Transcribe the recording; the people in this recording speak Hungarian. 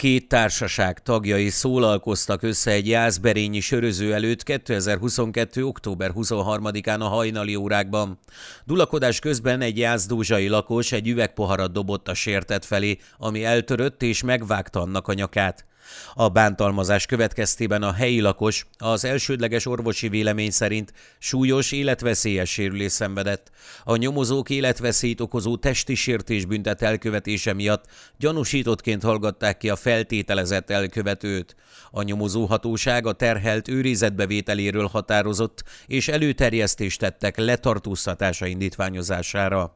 két társaság tagjai szólalkoztak össze egy Jászberényi söröző előtt 2022. október 23-án a hajnali órákban. Dulakodás közben egy jászdózsai lakos egy üvegpoharat dobott a sértet felé, ami eltörött és megvágta annak a nyakát. A bántalmazás következtében a helyi lakos az elsődleges orvosi vélemény szerint súlyos életveszélyes sérülés szenvedett. A nyomozók életveszélyt okozó testi sértés büntet elkövetése miatt gyanúsítottként hallgatták ki a feltételezett elkövetőt. A nyomozóhatóság a terhelt őrizetbevételéről határozott, és előterjesztést tettek letartóztatása indítványozására.